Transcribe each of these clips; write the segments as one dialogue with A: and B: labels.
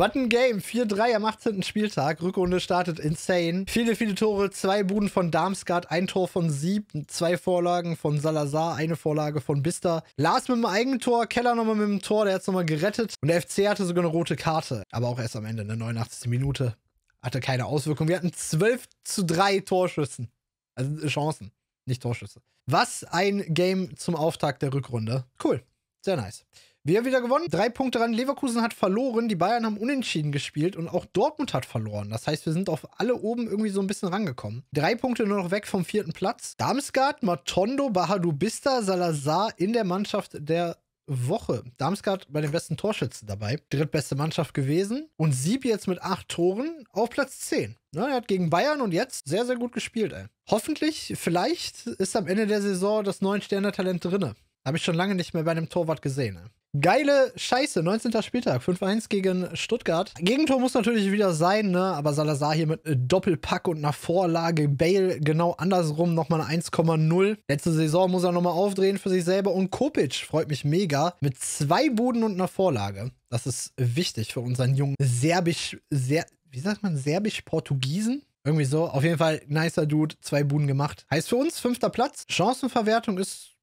A: What ein Game. 4-3 am 18. Spieltag. Rückrunde startet insane. Viele, viele Tore. Zwei Buden von Darmstadt, ein Tor von Sieb, zwei Vorlagen von Salazar, eine Vorlage von Bister. Lars mit dem Eigentor, Keller nochmal mit dem Tor, der hat es nochmal gerettet. Und der FC hatte sogar eine rote Karte. Aber auch erst am Ende, eine 89. Minute. Hatte keine Auswirkung. Wir hatten 12 zu 3 Torschüssen. Also äh, Chancen, nicht Torschüsse. Was ein Game zum Auftakt der Rückrunde. Cool. Sehr nice. Wir haben wieder gewonnen. Drei Punkte ran. Leverkusen hat verloren. Die Bayern haben unentschieden gespielt und auch Dortmund hat verloren. Das heißt, wir sind auf alle oben irgendwie so ein bisschen rangekommen. Drei Punkte nur noch weg vom vierten Platz. Damsgaard, Matondo, Bahadu Bista, Salazar in der Mannschaft der Woche. Darmstadt bei den besten Torschützen dabei. Drittbeste Mannschaft gewesen. Und Sieb jetzt mit acht Toren auf Platz 10. Ne, er hat gegen Bayern und jetzt sehr, sehr gut gespielt. Ey. Hoffentlich, vielleicht ist am Ende der Saison das neun Sterne-Talent drin. Habe ich schon lange nicht mehr bei einem Torwart gesehen. Ey. Geile Scheiße, 19. Spieltag, 5-1 gegen Stuttgart. Gegentor muss natürlich wieder sein, ne? aber Salazar hier mit äh, Doppelpack und einer Vorlage. Bale genau andersrum, nochmal eine 1,0. Letzte Saison muss er nochmal aufdrehen für sich selber. Und Kopic freut mich mega mit zwei Buden und einer Vorlage. Das ist wichtig für unseren jungen Serbisch, Ser wie sagt man, Serbisch-Portugiesen? Irgendwie so. Auf jeden Fall, nicer Dude, zwei Buden gemacht. Heißt für uns fünfter Platz. Chancenverwertung ist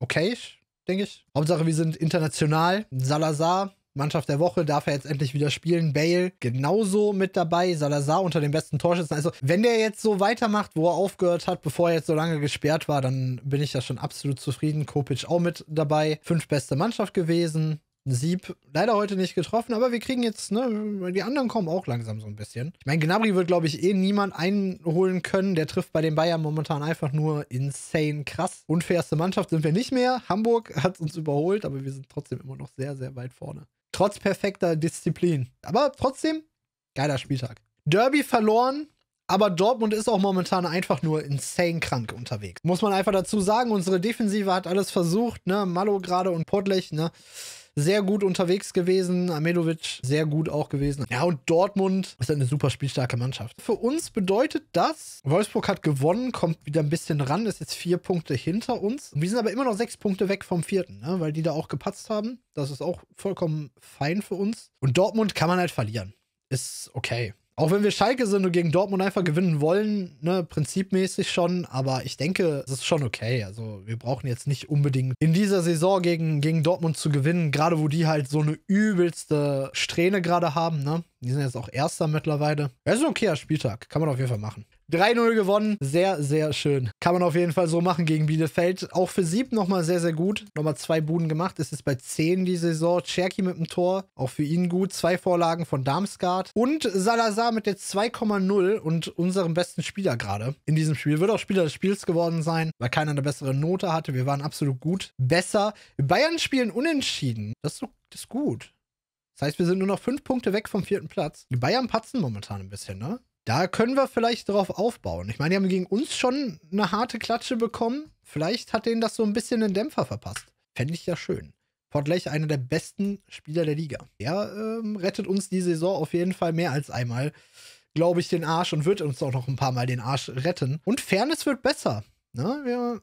A: okay denke ich. Hauptsache, wir sind international. Salazar, Mannschaft der Woche, darf er jetzt endlich wieder spielen. Bale genauso mit dabei. Salazar unter den besten Torschützen. Also, wenn der jetzt so weitermacht, wo er aufgehört hat, bevor er jetzt so lange gesperrt war, dann bin ich da schon absolut zufrieden. Kopic auch mit dabei. Fünf beste Mannschaft gewesen. Sieb leider heute nicht getroffen, aber wir kriegen jetzt, ne, die anderen kommen auch langsam so ein bisschen. Ich meine, Gnabry wird, glaube ich, eh niemand einholen können. Der trifft bei den Bayern momentan einfach nur insane krass. Unfairste Mannschaft sind wir nicht mehr. Hamburg hat uns überholt, aber wir sind trotzdem immer noch sehr, sehr weit vorne. Trotz perfekter Disziplin. Aber trotzdem, geiler Spieltag. Derby verloren, aber Dortmund ist auch momentan einfach nur insane krank unterwegs. Muss man einfach dazu sagen, unsere Defensive hat alles versucht, ne? Malo gerade und Podlech, ne? sehr gut unterwegs gewesen. Amelovic sehr gut auch gewesen. Ja, und Dortmund ist eine super spielstarke Mannschaft. Für uns bedeutet das, Wolfsburg hat gewonnen, kommt wieder ein bisschen ran, ist jetzt vier Punkte hinter uns. Wir sind aber immer noch sechs Punkte weg vom vierten, ne? weil die da auch gepatzt haben. Das ist auch vollkommen fein für uns. Und Dortmund kann man halt verlieren. Ist okay. Auch wenn wir Schalke sind und gegen Dortmund einfach gewinnen wollen, ne, prinzipmäßig schon, aber ich denke, es ist schon okay. Also wir brauchen jetzt nicht unbedingt in dieser Saison gegen, gegen Dortmund zu gewinnen, gerade wo die halt so eine übelste Strähne gerade haben, ne? Die sind jetzt auch Erster mittlerweile. Es ist ein okayer Spieltag, kann man auf jeden Fall machen. 3-0 gewonnen. Sehr, sehr schön. Kann man auf jeden Fall so machen gegen Bielefeld. Auch für Sieb nochmal sehr, sehr gut. Nochmal zwei Buden gemacht. Ist es bei 10 die Saison. Cherky mit dem Tor. Auch für ihn gut. Zwei Vorlagen von Darmstadt. Und Salazar mit der 2,0 und unserem besten Spieler gerade in diesem Spiel. Wird auch Spieler des Spiels geworden sein, weil keiner eine bessere Note hatte. Wir waren absolut gut. Besser. Bayern spielen unentschieden. Das ist, so, das ist gut. Das heißt, wir sind nur noch fünf Punkte weg vom vierten Platz. Die Bayern patzen momentan ein bisschen, ne? da können wir vielleicht drauf aufbauen. Ich meine, die haben gegen uns schon eine harte Klatsche bekommen. Vielleicht hat denen das so ein bisschen den Dämpfer verpasst. Fände ich ja schön. Portlech, einer der besten Spieler der Liga. Er ähm, rettet uns die Saison auf jeden Fall mehr als einmal, glaube ich, den Arsch und wird uns auch noch ein paar Mal den Arsch retten. Und Fairness wird besser. Ne? Wir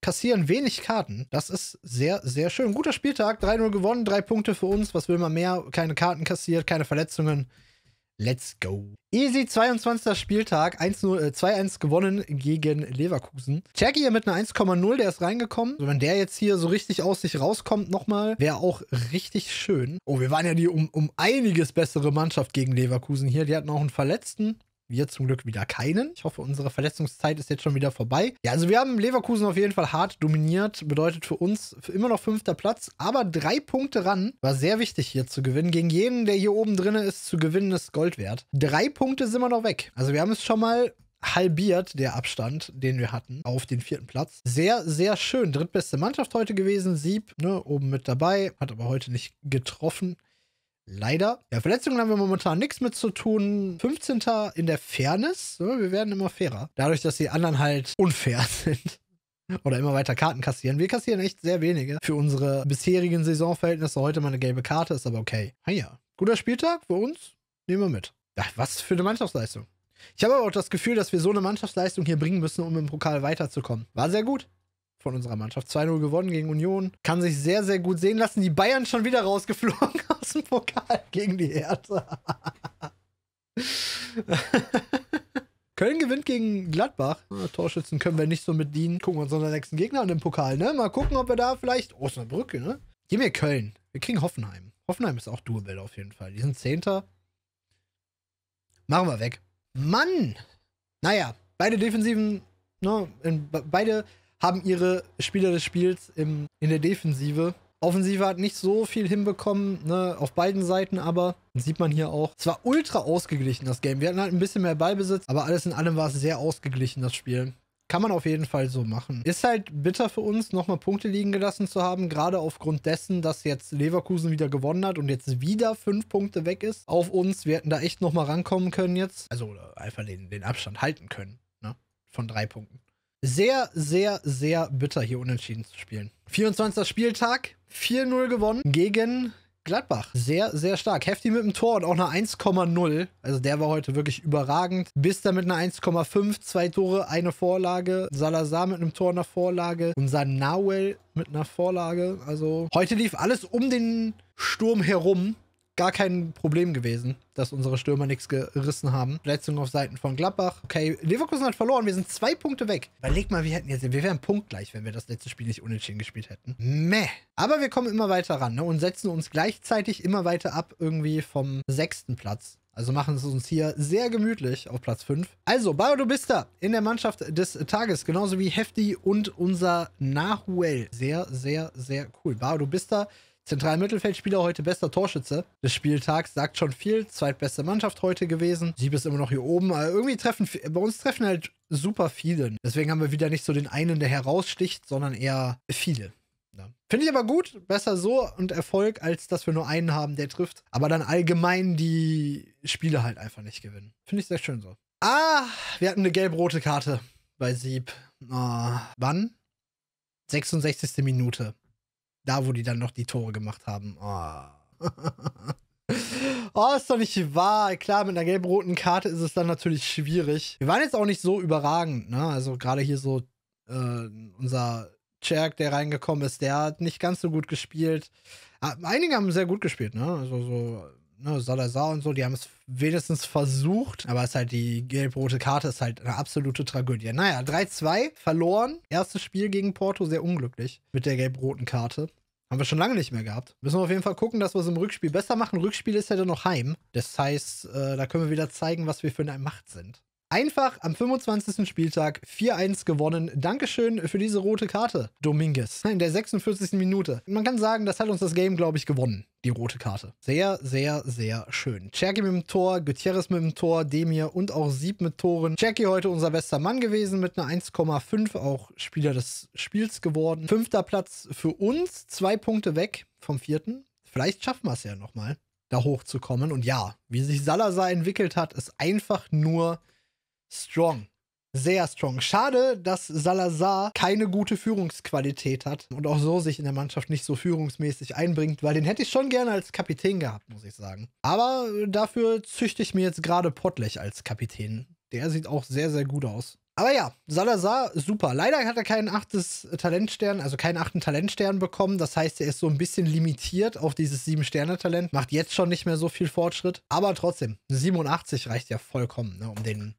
A: kassieren wenig Karten. Das ist sehr, sehr schön. Guter Spieltag, 3-0 gewonnen, drei Punkte für uns. Was will man mehr? Keine Karten kassiert, keine Verletzungen. Let's go. Easy 22. Spieltag, 2-1 äh, gewonnen gegen Leverkusen. Jackie hier mit einer 1,0, der ist reingekommen. Also wenn der jetzt hier so richtig aus sich rauskommt nochmal, wäre auch richtig schön. Oh, wir waren ja die um, um einiges bessere Mannschaft gegen Leverkusen hier. Die hatten auch einen Verletzten wir zum Glück wieder keinen. Ich hoffe, unsere Verletzungszeit ist jetzt schon wieder vorbei. Ja, also wir haben Leverkusen auf jeden Fall hart dominiert. Bedeutet für uns für immer noch fünfter Platz, aber drei Punkte ran. War sehr wichtig hier zu gewinnen. Gegen jeden, der hier oben drin ist, zu gewinnen ist Gold wert. Drei Punkte sind wir noch weg. Also wir haben es schon mal halbiert der Abstand, den wir hatten, auf den vierten Platz. Sehr, sehr schön. Drittbeste Mannschaft heute gewesen. Sieb, ne, oben mit dabei. Hat aber heute nicht getroffen. Leider. Ja, Verletzungen haben wir momentan nichts mit zu tun. 15. in der Fairness. Wir werden immer fairer. Dadurch, dass die anderen halt unfair sind. Oder immer weiter Karten kassieren. Wir kassieren echt sehr wenige. Für unsere bisherigen Saisonverhältnisse heute mal eine gelbe Karte, ist aber okay. Naja, ah Guter Spieltag für uns. Nehmen wir mit. Ja, was für eine Mannschaftsleistung. Ich habe aber auch das Gefühl, dass wir so eine Mannschaftsleistung hier bringen müssen, um im Pokal weiterzukommen. War sehr gut von unserer Mannschaft. 2-0 gewonnen gegen Union. Kann sich sehr, sehr gut sehen lassen. Die Bayern schon wieder rausgeflogen aus dem Pokal gegen die Hertha. Köln gewinnt gegen Gladbach. Torschützen können wir nicht so mit dienen. Gucken wir uns unseren nächsten Gegner an dem Pokal, ne? Mal gucken, ob wir da vielleicht. Osnabrück, ne? Gehen wir Köln. Wir kriegen Hoffenheim. Hoffenheim ist auch Duellbell auf jeden Fall. Die sind Zehnter. Machen wir weg. Mann! Naja, beide Defensiven, ne, in, beide haben ihre Spieler des Spiels im, in der Defensive. Offensive hat nicht so viel hinbekommen, ne, auf beiden Seiten aber. sieht man hier auch. Es war ultra ausgeglichen, das Game. Wir hatten halt ein bisschen mehr Ballbesitz, aber alles in allem war es sehr ausgeglichen, das Spiel. Kann man auf jeden Fall so machen. Ist halt bitter für uns, nochmal Punkte liegen gelassen zu haben, gerade aufgrund dessen, dass jetzt Leverkusen wieder gewonnen hat und jetzt wieder fünf Punkte weg ist auf uns. Wir hätten da echt nochmal rankommen können jetzt. Also einfach den, den Abstand halten können, ne? Von drei Punkten sehr, sehr, sehr bitter, hier unentschieden zu spielen. 24. Spieltag, 4-0 gewonnen gegen Gladbach. Sehr, sehr stark. Hefti mit dem Tor und auch eine 1,0. Also der war heute wirklich überragend. Bis dann mit einer 1,5, zwei Tore, eine Vorlage. Salazar mit einem Tor, einer Vorlage. Unser Nawel mit einer Vorlage. Also heute lief alles um den Sturm herum gar kein Problem gewesen, dass unsere Stürmer nichts gerissen haben. Verletzung auf Seiten von Gladbach. Okay, Leverkusen hat verloren. Wir sind zwei Punkte weg. Überleg mal, wir hätten jetzt, wir wären punktgleich, wenn wir das letzte Spiel nicht unentschieden gespielt hätten. Meh. Aber wir kommen immer weiter ran ne, und setzen uns gleichzeitig immer weiter ab irgendwie vom sechsten Platz. Also machen es uns hier sehr gemütlich auf Platz 5. Also, Bayo du bist da in der Mannschaft des Tages, genauso wie Hefti und unser Nahuel. Sehr, sehr, sehr cool. Bayo du bist da Zentralmittelfeldspieler heute bester Torschütze des Spieltags, sagt schon viel. Zweitbeste Mannschaft heute gewesen. Sieb ist immer noch hier oben. Aber irgendwie treffen, bei uns treffen halt super viele. Deswegen haben wir wieder nicht so den einen, der heraussticht, sondern eher viele. Ja. Finde ich aber gut. Besser so und Erfolg, als dass wir nur einen haben, der trifft. Aber dann allgemein die Spiele halt einfach nicht gewinnen. Finde ich sehr schön so. Ah, wir hatten eine gelb-rote Karte bei Sieb. Oh, wann? 66. Minute. Da, wo die dann noch die Tore gemacht haben. Oh. oh, ist doch nicht wahr. Klar, mit einer gelb-roten Karte ist es dann natürlich schwierig. Wir waren jetzt auch nicht so überragend, ne? Also gerade hier so äh, unser Cherk, der reingekommen ist, der hat nicht ganz so gut gespielt. Ah, einige haben sehr gut gespielt, ne? Also so ne, Salazar und so, die haben es wenigstens versucht, aber es ist halt die gelb-rote Karte, ist halt eine absolute Tragödie. Naja, 3-2, verloren. Erstes Spiel gegen Porto, sehr unglücklich mit der gelb-roten Karte. Haben wir schon lange nicht mehr gehabt. Müssen wir auf jeden Fall gucken, dass wir es im Rückspiel besser machen. Rückspiel ist ja dann noch heim. Das heißt, äh, da können wir wieder zeigen, was wir für eine Macht sind. Einfach am 25. Spieltag 4-1 gewonnen. Dankeschön für diese rote Karte, Dominguez. In der 46. Minute. Man kann sagen, das hat uns das Game, glaube ich, gewonnen. Die rote Karte. Sehr, sehr, sehr schön. Cherky mit dem Tor, Gutierrez mit dem Tor, Demir und auch Sieb mit Toren. Cherky heute unser bester Mann gewesen mit einer 1,5, auch Spieler des Spiels geworden. Fünfter Platz für uns, zwei Punkte weg vom vierten. Vielleicht schaffen wir es ja nochmal, da hochzukommen. Und ja, wie sich Salazar entwickelt hat, ist einfach nur strong. Sehr strong. Schade, dass Salazar keine gute Führungsqualität hat und auch so sich in der Mannschaft nicht so führungsmäßig einbringt, weil den hätte ich schon gerne als Kapitän gehabt, muss ich sagen. Aber äh, dafür züchte ich mir jetzt gerade Potlech als Kapitän. Der sieht auch sehr, sehr gut aus. Aber ja, Salazar, super. Leider hat er keinen achtes Talentstern, also keinen achten Talentstern bekommen. Das heißt, er ist so ein bisschen limitiert auf dieses Sieben-Sterne-Talent. Macht jetzt schon nicht mehr so viel Fortschritt. Aber trotzdem, 87 reicht ja vollkommen, ne, um den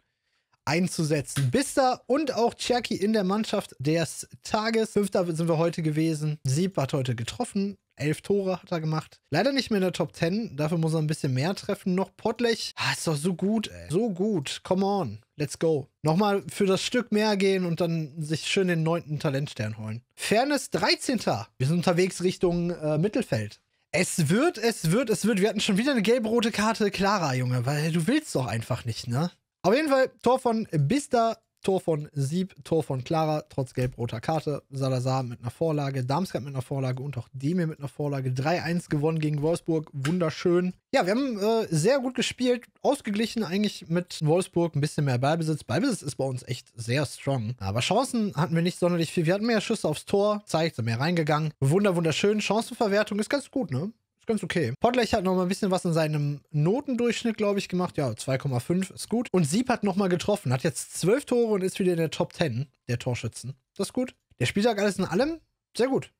A: einzusetzen. Bister und auch Cherky in der Mannschaft des Tages. Fünfter sind wir heute gewesen. Sieb hat heute getroffen. Elf Tore hat er gemacht. Leider nicht mehr in der Top 10. Dafür muss er ein bisschen mehr treffen. Noch Potlech. Ah, ist doch so gut, ey. So gut. Come on. Let's go. Nochmal für das Stück mehr gehen und dann sich schön den neunten Talentstern holen. Fairness 13. Wir sind unterwegs Richtung äh, Mittelfeld. Es wird, es wird, es wird. Wir hatten schon wieder eine gelb-rote Karte. Clara, Junge, weil du willst doch einfach nicht, ne? Auf jeden Fall Tor von Bista, Tor von Sieb, Tor von Clara, trotz gelb-roter Karte. Salazar mit einer Vorlage, Darmstadt mit einer Vorlage und auch Demir mit einer Vorlage. 3-1 gewonnen gegen Wolfsburg, wunderschön. Ja, wir haben äh, sehr gut gespielt, ausgeglichen eigentlich mit Wolfsburg, ein bisschen mehr Ballbesitz. Ballbesitz ist bei uns echt sehr strong. Aber Chancen hatten wir nicht sonderlich viel. Wir hatten mehr Schüsse aufs Tor, zeigt, sind mehr reingegangen. Wunder, wunderschön. Chancenverwertung ist ganz gut, ne? Ist ganz okay. Podlech hat noch mal ein bisschen was in seinem Notendurchschnitt, glaube ich, gemacht. Ja, 2,5 ist gut. Und Sieb hat noch mal getroffen. Hat jetzt 12 Tore und ist wieder in der Top 10 der Torschützen. Das ist gut. Der Spieltag alles in allem sehr gut.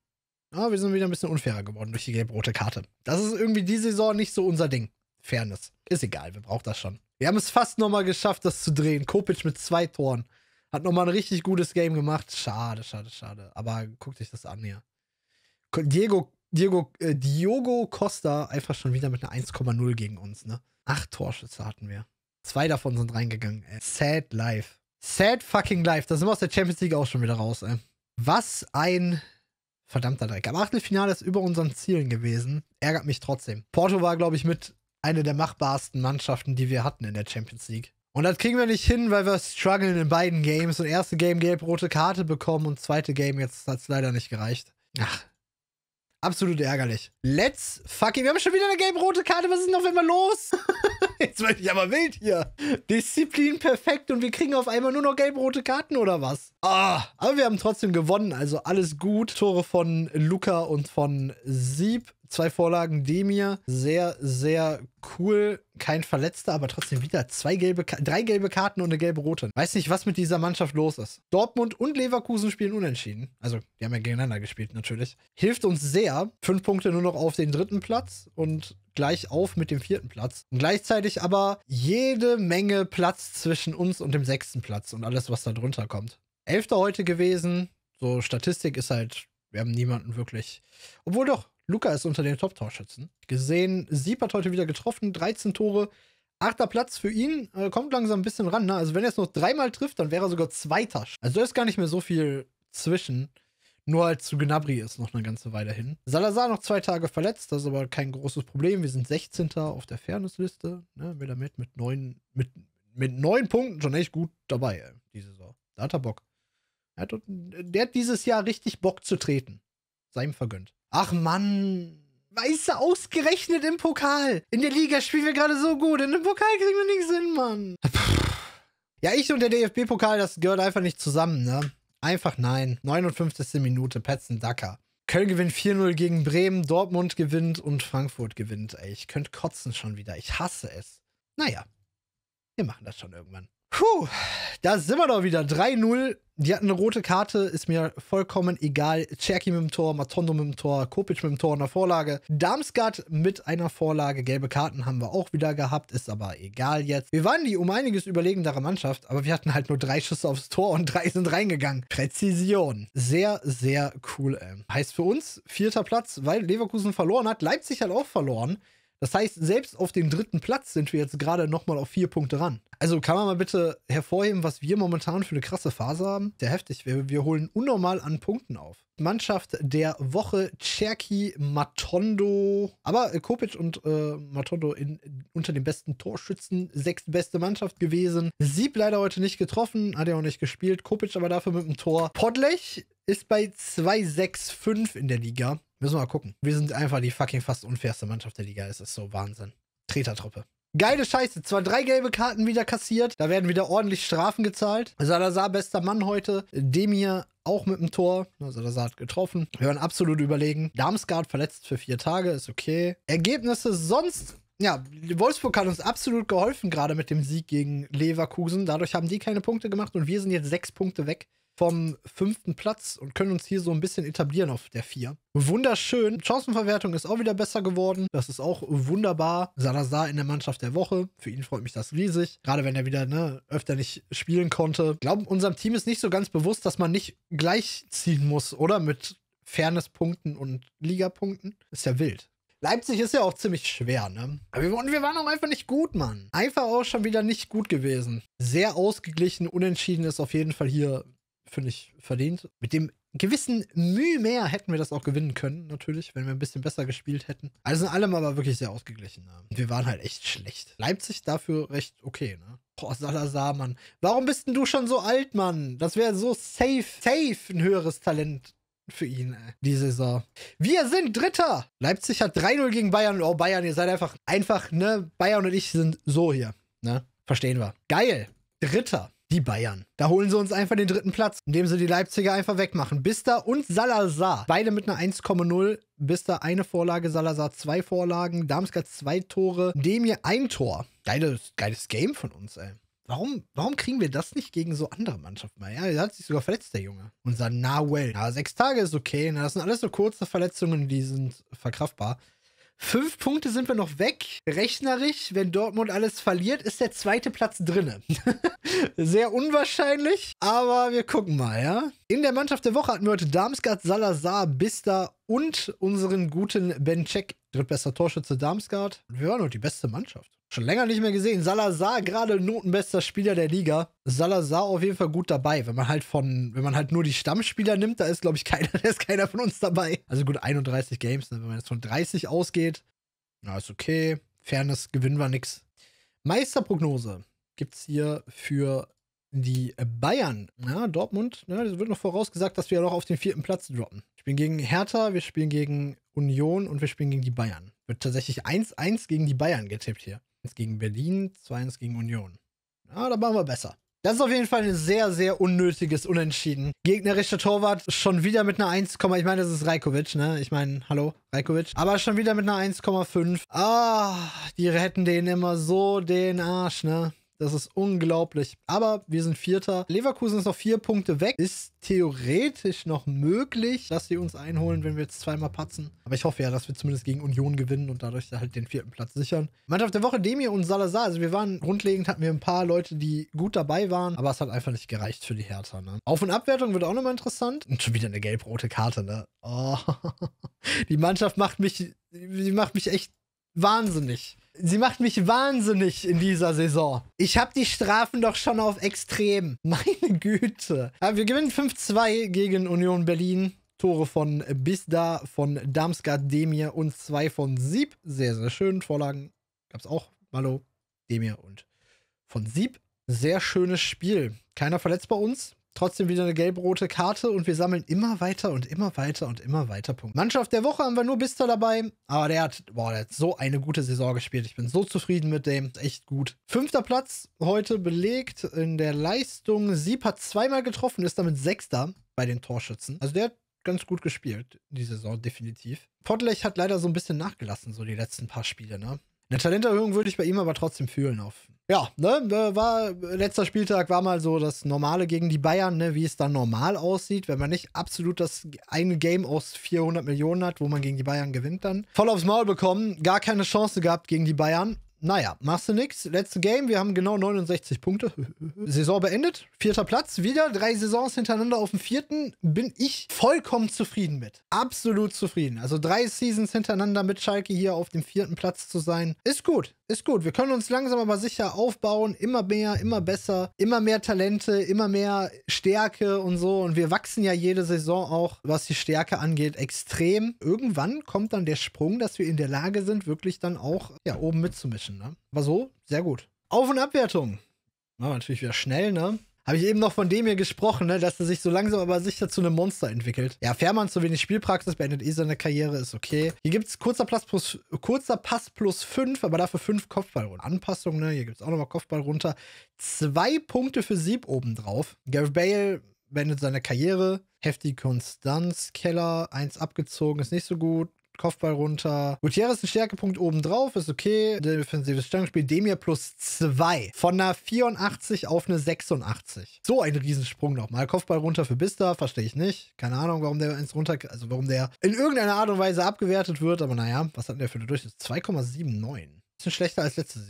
A: Aber ah, wir sind wieder ein bisschen unfairer geworden durch die gelb-rote Karte. Das ist irgendwie die Saison nicht so unser Ding. Fairness. Ist egal, wir brauchen das schon. Wir haben es fast nochmal geschafft, das zu drehen. Kopic mit zwei Toren. Hat nochmal ein richtig gutes Game gemacht. Schade, schade, schade. Aber guckt dich das an hier. Diego Diego, äh, Diogo Costa einfach schon wieder mit einer 1,0 gegen uns, ne? Acht Torschüsse hatten wir. Zwei davon sind reingegangen, ey. Sad life. Sad fucking life. Da sind wir aus der Champions League auch schon wieder raus, ey. Was ein verdammter Dreck. Am Achtelfinale ist über unseren Zielen gewesen. Ärgert mich trotzdem. Porto war, glaube ich, mit eine der machbarsten Mannschaften, die wir hatten in der Champions League. Und das kriegen wir nicht hin, weil wir strugglen in beiden Games. Und erste Game gelb-rote Karte bekommen und zweite Game jetzt hat es leider nicht gereicht. Ach, Absolut ärgerlich. Let's fucking. Wir haben schon wieder eine gelb-rote Karte. Was ist denn auf einmal los? Jetzt werde ich aber wild hier. Disziplin perfekt und wir kriegen auf einmal nur noch gelb-rote Karten oder was? Ah, aber wir haben trotzdem gewonnen. Also alles gut. Tore von Luca und von Sieb Zwei Vorlagen Demir. Sehr, sehr cool. Kein Verletzter, aber trotzdem wieder zwei gelbe, drei gelbe Karten und eine gelbe rote. Weiß nicht, was mit dieser Mannschaft los ist. Dortmund und Leverkusen spielen unentschieden. Also, die haben ja gegeneinander gespielt, natürlich. Hilft uns sehr. Fünf Punkte nur noch auf den dritten Platz und gleich auf mit dem vierten Platz. Und gleichzeitig aber jede Menge Platz zwischen uns und dem sechsten Platz und alles, was da drunter kommt. Elfter heute gewesen. So, Statistik ist halt, wir haben niemanden wirklich. Obwohl doch, Luca ist unter den Top-Torschützen. Gesehen, Sieb hat heute wieder getroffen, 13 Tore, achter Platz für ihn, äh, kommt langsam ein bisschen ran. Ne? Also wenn er es noch dreimal trifft, dann wäre er sogar Zweiter. Also da ist gar nicht mehr so viel zwischen. Nur halt zu Gnabry ist noch eine ganze Weile hin. Salazar noch zwei Tage verletzt, das ist aber kein großes Problem. Wir sind 16. auf der Fairnessliste. Ne? Melamed mit neun, mit, mit neun Punkten schon echt gut dabei, ey, die Saison. Da hat er Bock. Er hat, der hat dieses Jahr richtig Bock zu treten. Sei ihm vergönnt. Ach Mann. Weiße ausgerechnet im Pokal. In der Liga spielen wir gerade so gut. In dem Pokal kriegen wir nichts hin, Mann. Ja, ich und der DFB-Pokal, das gehört einfach nicht zusammen, ne? Einfach nein. 59. Minute, Petzen Dacker. Köln gewinnt 4-0 gegen Bremen, Dortmund gewinnt und Frankfurt gewinnt. Ey, ich könnte kotzen schon wieder. Ich hasse es. Naja, wir machen das schon irgendwann. Puh, da sind wir doch wieder. 3-0. Die hatten eine rote Karte, ist mir vollkommen egal. Cherky mit dem Tor, Matondo mit dem Tor, Kopic mit dem Tor in der Vorlage. Darmstadt mit einer Vorlage. Gelbe Karten haben wir auch wieder gehabt, ist aber egal jetzt. Wir waren die um einiges überlegendere Mannschaft, aber wir hatten halt nur drei Schüsse aufs Tor und drei sind reingegangen. Präzision. Sehr, sehr cool, ey. Heißt für uns vierter Platz, weil Leverkusen verloren hat. Leipzig hat auch verloren. Das heißt, selbst auf dem dritten Platz sind wir jetzt gerade nochmal auf vier Punkte ran. Also kann man mal bitte hervorheben, was wir momentan für eine krasse Phase haben? Sehr heftig. Wir, wir holen unnormal an Punkten auf. Mannschaft der Woche Cherki Matondo. Aber äh, Kopic und äh, Matondo in, unter den besten Torschützen, sechstbeste Mannschaft gewesen. Sieb leider heute nicht getroffen, hat ja auch nicht gespielt. Kopic aber dafür mit dem Tor. Podlech ist bei 2,65 in der Liga. Müssen wir mal gucken. Wir sind einfach die fucking fast unfairste Mannschaft der Liga. Es ist so Wahnsinn. Tretertruppe. Geile Scheiße. Zwar drei gelbe Karten wieder kassiert. Da werden wieder ordentlich Strafen gezahlt. Salazar, bester Mann heute. Demir auch mit dem Tor. Salazar hat getroffen. Wir waren absolut überlegen. Darmsgard verletzt für vier Tage. Ist okay. Ergebnisse sonst ja, Wolfsburg hat uns absolut geholfen, gerade mit dem Sieg gegen Leverkusen. Dadurch haben die keine Punkte gemacht und wir sind jetzt sechs Punkte weg vom fünften Platz und können uns hier so ein bisschen etablieren auf der vier. Wunderschön. Chancenverwertung ist auch wieder besser geworden. Das ist auch wunderbar. Salazar in der Mannschaft der Woche. Für ihn freut mich das riesig. Gerade wenn er wieder ne, öfter nicht spielen konnte. Ich glaube, unserem Team ist nicht so ganz bewusst, dass man nicht gleich ziehen muss, oder? Mit Fairnesspunkten und Ligapunkten. Ist ja wild. Leipzig ist ja auch ziemlich schwer, ne? Aber wir, und wir waren auch einfach nicht gut, Mann. Einfach auch schon wieder nicht gut gewesen. Sehr ausgeglichen, unentschieden ist auf jeden Fall hier völlig verdient. Mit dem gewissen Mühe mehr hätten wir das auch gewinnen können, natürlich, wenn wir ein bisschen besser gespielt hätten. Alles in allem aber wirklich sehr ausgeglichen. Ne? Wir waren halt echt schlecht. Leipzig dafür recht okay, ne? Boah, Salazar, Mann. Warum bist denn du schon so alt, Mann? Das wäre so safe, safe ein höheres Talent für ihn, ey, die Saison. Wir sind Dritter! Leipzig hat 3-0 gegen Bayern. Oh, Bayern, ihr seid einfach, einfach, ne? Bayern und ich sind so hier, ne? Verstehen wir. Geil! Dritter die Bayern. Da holen sie uns einfach den dritten Platz, indem sie die Leipziger einfach wegmachen. Bister und Salazar, beide mit einer 1,0. Bister eine Vorlage, Salazar zwei Vorlagen, Damsgaard zwei Tore, Demir ein Tor. Geiles, geiles Game von uns, ey. Warum, warum kriegen wir das nicht gegen so andere Mannschaften mal? Ja, der hat sich sogar verletzt, der Junge. Unser Nahuel. Na, sechs Tage ist okay. Na, das sind alles so kurze Verletzungen, die sind verkraftbar. Fünf Punkte sind wir noch weg. Rechnerisch, wenn Dortmund alles verliert, ist der zweite Platz drinne. Sehr unwahrscheinlich, aber wir gucken mal, ja. In der Mannschaft der Woche hatten wir heute Darmstadt, Salazar, Bista und unseren guten Ben Check, drittbester Torschütze Darmstadt. Wir waren doch die beste Mannschaft. Schon länger nicht mehr gesehen. Salazar gerade notenbester Spieler der Liga. Salazar auf jeden Fall gut dabei. Wenn man halt von, wenn man halt nur die Stammspieler nimmt, da ist, glaube ich, keiner, da ist keiner von uns dabei. Also gut, 31 Games, ne? wenn man jetzt von 30 ausgeht, na, ist okay. Fairness, gewinnen wir nichts. Meisterprognose gibt es hier für die Bayern. Ja, Dortmund, ne, es wird noch vorausgesagt, dass wir ja noch auf den vierten Platz droppen spielen gegen Hertha, wir spielen gegen Union und wir spielen gegen die Bayern. Wird tatsächlich 1-1 gegen die Bayern getippt hier. 1 gegen Berlin, 2-1 gegen Union. Ja, da machen wir besser. Das ist auf jeden Fall ein sehr, sehr unnötiges Unentschieden. Gegnerischer Torwart schon wieder mit einer 1, ich meine, das ist Rajkovic, ne? Ich meine, hallo, Rajkovic. Aber schon wieder mit einer 1,5. Ah, die retten den immer so den Arsch, ne? Das ist unglaublich. Aber wir sind Vierter. Leverkusen ist noch vier Punkte weg. Ist theoretisch noch möglich, dass sie uns einholen, wenn wir jetzt zweimal patzen. Aber ich hoffe ja, dass wir zumindest gegen Union gewinnen und dadurch halt den vierten Platz sichern. Mannschaft der Woche, Demir und Salazar. Also wir waren grundlegend, hatten wir ein paar Leute, die gut dabei waren. Aber es hat einfach nicht gereicht für die Hertha. Ne? Auf- und Abwertung wird auch nochmal interessant. Und schon wieder eine gelb-rote Karte, ne? Oh. Die Mannschaft macht mich, die macht mich echt wahnsinnig. Sie macht mich wahnsinnig in dieser Saison. Ich habe die Strafen doch schon auf extrem. Meine Güte. Aber wir gewinnen 5-2 gegen Union Berlin. Tore von Bisda, von Damsgaard Demir und zwei von Sieb. Sehr, sehr schön. Vorlagen gab es auch. Malo, Demir und von Sieb. Sehr schönes Spiel. Keiner verletzt bei uns. Trotzdem wieder eine gelb-rote Karte und wir sammeln immer weiter und immer weiter und immer weiter Punkte. Mannschaft der Woche haben wir nur Bister dabei, aber der hat, boah, der hat so eine gute Saison gespielt. Ich bin so zufrieden mit dem. Echt gut. Fünfter Platz heute belegt in der Leistung. Sieb hat zweimal getroffen, ist damit Sechster bei den Torschützen. Also der hat ganz gut gespielt, die Saison, definitiv. Potlech hat leider so ein bisschen nachgelassen, so die letzten paar Spiele, ne? Eine Talenterhöhung würde ich bei ihm aber trotzdem fühlen auf. Ja, ne, war, letzter Spieltag war mal so das Normale gegen die Bayern, ne, wie es dann normal aussieht, wenn man nicht absolut das eigene Game aus 400 Millionen hat, wo man gegen die Bayern gewinnt dann. Voll aufs Maul bekommen, gar keine Chance gehabt gegen die Bayern. Naja, machst du nichts. Letzte Game, wir haben genau 69 Punkte. Saison beendet, vierter Platz, wieder drei Saisons hintereinander auf dem vierten. Bin ich vollkommen zufrieden mit. Absolut zufrieden. Also drei Seasons hintereinander mit Schalke hier auf dem vierten Platz zu sein, ist gut ist gut. Wir können uns langsam aber sicher aufbauen. Immer mehr, immer besser, immer mehr Talente, immer mehr Stärke und so. Und wir wachsen ja jede Saison auch, was die Stärke angeht, extrem. Irgendwann kommt dann der Sprung, dass wir in der Lage sind, wirklich dann auch ja, oben mitzumischen. Ne? Aber so, sehr gut. Auf- und Abwertung. War natürlich wieder schnell, ne? Habe ich eben noch von dem hier gesprochen, ne, dass er sich so langsam aber sicher zu einem Monster entwickelt. Ja, Fährmann zu wenig Spielpraxis, beendet eh seine Karriere, ist okay. Hier gibt es kurzer, Pass plus, kurzer Pass plus 5, aber dafür 5 Kopfball runter. Anpassung, ne? Hier gibt es auch nochmal Kopfball runter. Zwei Punkte für Sieb obendrauf. Gareth Bale beendet seine Karriere. Heftige Konstanz, Keller, 1 abgezogen, ist nicht so gut. Kopfball runter. Gutierrez ein Stärkepunkt oben drauf, ist okay. Defensives Stellungsspiel, Demir plus 2. Von einer 84 auf eine 86. So ein Riesensprung nochmal. Kopfball runter für Bista, verstehe ich nicht. Keine Ahnung, warum der ins runter, also warum der in irgendeiner Art und Weise abgewertet wird, aber naja, was hat denn der für eine Durchschnitt? 2,79. Bisschen schlechter als letzte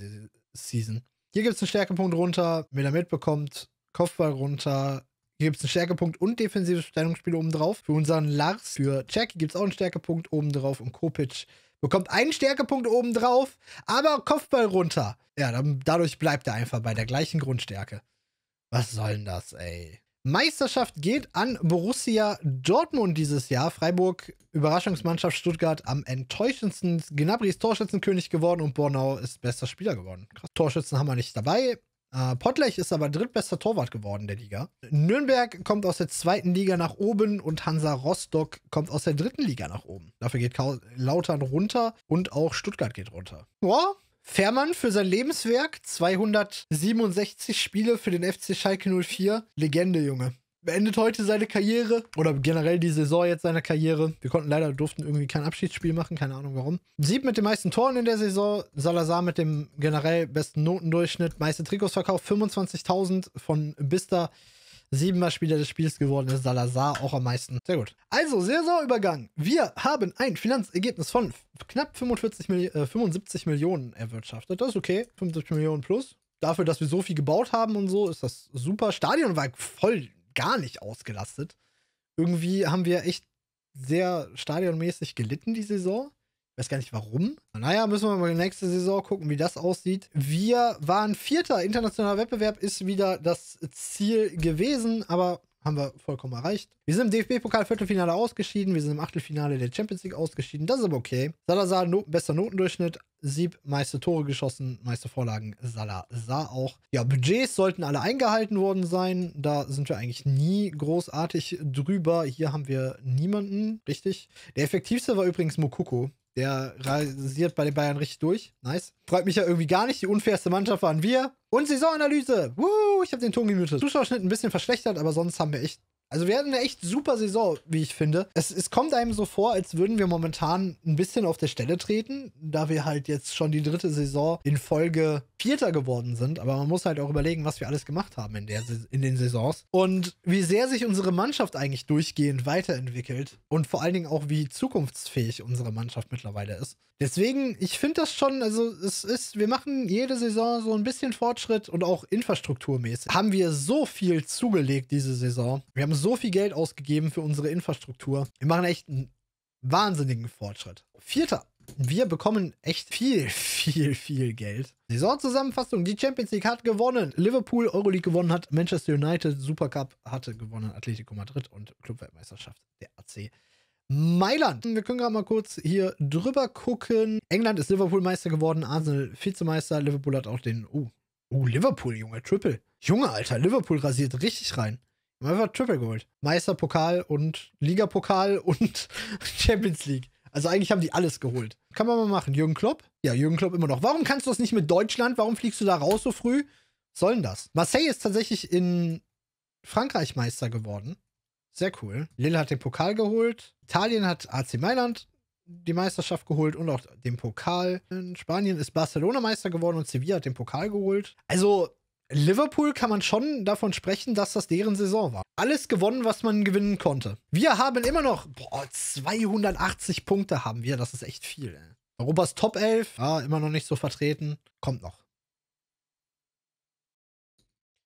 A: Season. Hier gibt es einen Stärkepunkt runter, wer da mitbekommt, Kopfball runter, hier gibt es einen Stärkepunkt und defensives Stellungsspiel obendrauf. Für unseren Lars, für Jackie gibt es auch einen Stärkepunkt obendrauf und Kopic bekommt einen Stärkepunkt obendrauf, aber Kopfball runter. Ja, dann, dadurch bleibt er einfach bei der gleichen Grundstärke. Was soll denn das, ey? Meisterschaft geht an Borussia Dortmund dieses Jahr. Freiburg, Überraschungsmannschaft Stuttgart am enttäuschendsten. Gnabry ist Torschützenkönig geworden und Bornau ist bester Spieler geworden. Krass. Torschützen haben wir nicht dabei. Äh, Pottlech ist aber drittbester Torwart geworden der Liga. Nürnberg kommt aus der zweiten Liga nach oben und Hansa Rostock kommt aus der dritten Liga nach oben. Dafür geht Kau Lautern runter und auch Stuttgart geht runter. Boah. Fährmann für sein Lebenswerk, 267 Spiele für den FC Schalke 04. Legende, Junge beendet heute seine Karriere oder generell die Saison jetzt seiner Karriere. Wir konnten leider, durften irgendwie kein Abschiedsspiel machen, keine Ahnung warum. Sieb mit den meisten Toren in der Saison, Salazar mit dem generell besten Notendurchschnitt, meiste Trikots verkauft, 25.000 von Bista. Siebenmal Spieler des Spiels geworden ist Salazar auch am meisten. Sehr gut. Also, Saisonübergang. Wir haben ein Finanzergebnis von knapp 45 Milli äh, 75 Millionen erwirtschaftet. Das ist okay. 75 Millionen plus. Dafür, dass wir so viel gebaut haben und so, ist das super. Stadion war voll gar nicht ausgelastet. Irgendwie haben wir echt sehr stadionmäßig gelitten die Saison. Ich weiß gar nicht warum. Naja, müssen wir mal nächste Saison gucken, wie das aussieht. Wir waren Vierter. Internationaler Wettbewerb ist wieder das Ziel gewesen, aber haben wir vollkommen erreicht. Wir sind im DFB-Pokal-Viertelfinale ausgeschieden. Wir sind im Achtelfinale der Champions League ausgeschieden. Das ist aber okay. Salazar, Not bester Notendurchschnitt, Sieb, meiste Tore geschossen, meiste Vorlagen, Salazar auch. Ja, Budgets sollten alle eingehalten worden sein. Da sind wir eigentlich nie großartig drüber. Hier haben wir niemanden, richtig. Der effektivste war übrigens Mokoko. Der rasiert bei den Bayern richtig durch. Nice. Freut mich ja irgendwie gar nicht. Die unfairste Mannschaft waren wir. Und Saisonanalyse. Woo, ich habe den Ton gemütet. Zuschauerschnitt ein bisschen verschlechtert, aber sonst haben wir echt also wir hatten eine echt super Saison, wie ich finde. Es, es kommt einem so vor, als würden wir momentan ein bisschen auf der Stelle treten, da wir halt jetzt schon die dritte Saison in Folge Vierter geworden sind. Aber man muss halt auch überlegen, was wir alles gemacht haben in, der, in den Saisons. Und wie sehr sich unsere Mannschaft eigentlich durchgehend weiterentwickelt. Und vor allen Dingen auch, wie zukunftsfähig unsere Mannschaft mittlerweile ist. Deswegen, ich finde das schon, also es ist, wir machen jede Saison so ein bisschen Fortschritt und auch infrastrukturmäßig haben wir so viel zugelegt diese Saison. Wir haben so so viel Geld ausgegeben für unsere Infrastruktur. Wir machen echt einen wahnsinnigen Fortschritt. Vierter. Wir bekommen echt viel, viel, viel Geld. Saisonzusammenfassung. Die Champions League hat gewonnen. Liverpool Euroleague gewonnen hat. Manchester United Supercup hatte gewonnen. Atletico Madrid und Clubweltmeisterschaft der AC. Mailand. Wir können gerade mal kurz hier drüber gucken. England ist Liverpool Meister geworden, Arsenal Vizemeister. Liverpool hat auch den. Uh, uh Liverpool, Junge, Triple. Junge, Alter, Liverpool rasiert richtig rein. Man einfach Triple geholt. Meisterpokal und Ligapokal und Champions League. Also eigentlich haben die alles geholt. Kann man mal machen. Jürgen Klopp? Ja, Jürgen Klopp immer noch. Warum kannst du das nicht mit Deutschland? Warum fliegst du da raus so früh? Sollen das? Marseille ist tatsächlich in Frankreich Meister geworden. Sehr cool. Lille hat den Pokal geholt. Italien hat AC Mailand die Meisterschaft geholt und auch den Pokal. In Spanien ist Barcelona Meister geworden und Sevilla hat den Pokal geholt. Also Liverpool kann man schon davon sprechen, dass das deren Saison war. Alles gewonnen, was man gewinnen konnte. Wir haben immer noch boah, 280 Punkte haben wir, das ist echt viel. Ey. Europas Top 11, ja, immer noch nicht so vertreten, kommt noch.